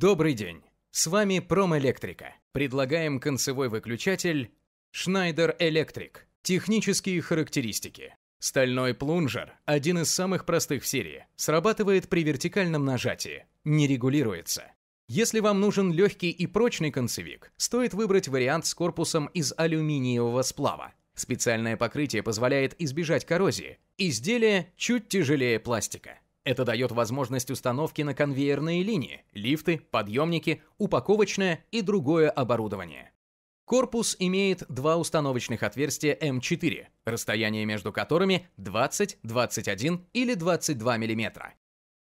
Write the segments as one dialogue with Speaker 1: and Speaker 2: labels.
Speaker 1: Добрый день! С вами Промэлектрика. Предлагаем концевой выключатель Schneider Electric. Технические характеристики. Стальной плунжер, один из самых простых в серии, срабатывает при вертикальном нажатии, не регулируется. Если вам нужен легкий и прочный концевик, стоит выбрать вариант с корпусом из алюминиевого сплава. Специальное покрытие позволяет избежать коррозии. Изделие чуть тяжелее пластика. Это дает возможность установки на конвейерные линии, лифты, подъемники, упаковочное и другое оборудование. Корпус имеет два установочных отверстия М4, расстояние между которыми 20, 21 или 22 мм.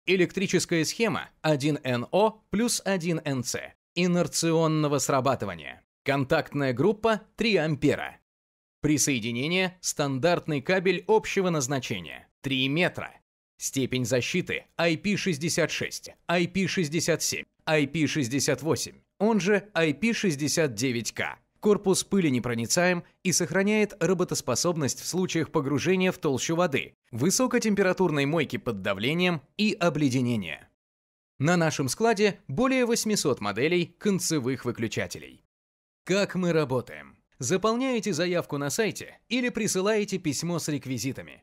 Speaker 1: Электрическая схема 1НО плюс 1НЦ инерционного срабатывания. Контактная группа 3 ампера. Присоединение – стандартный кабель общего назначения 3 метра Степень защиты IP66, IP67, IP68, он же ip 69 k Корпус пыли непроницаем и сохраняет работоспособность в случаях погружения в толщу воды, высокотемпературной мойки под давлением и обледенения. На нашем складе более 800 моделей концевых выключателей. Как мы работаем? Заполняете заявку на сайте или присылаете письмо с реквизитами.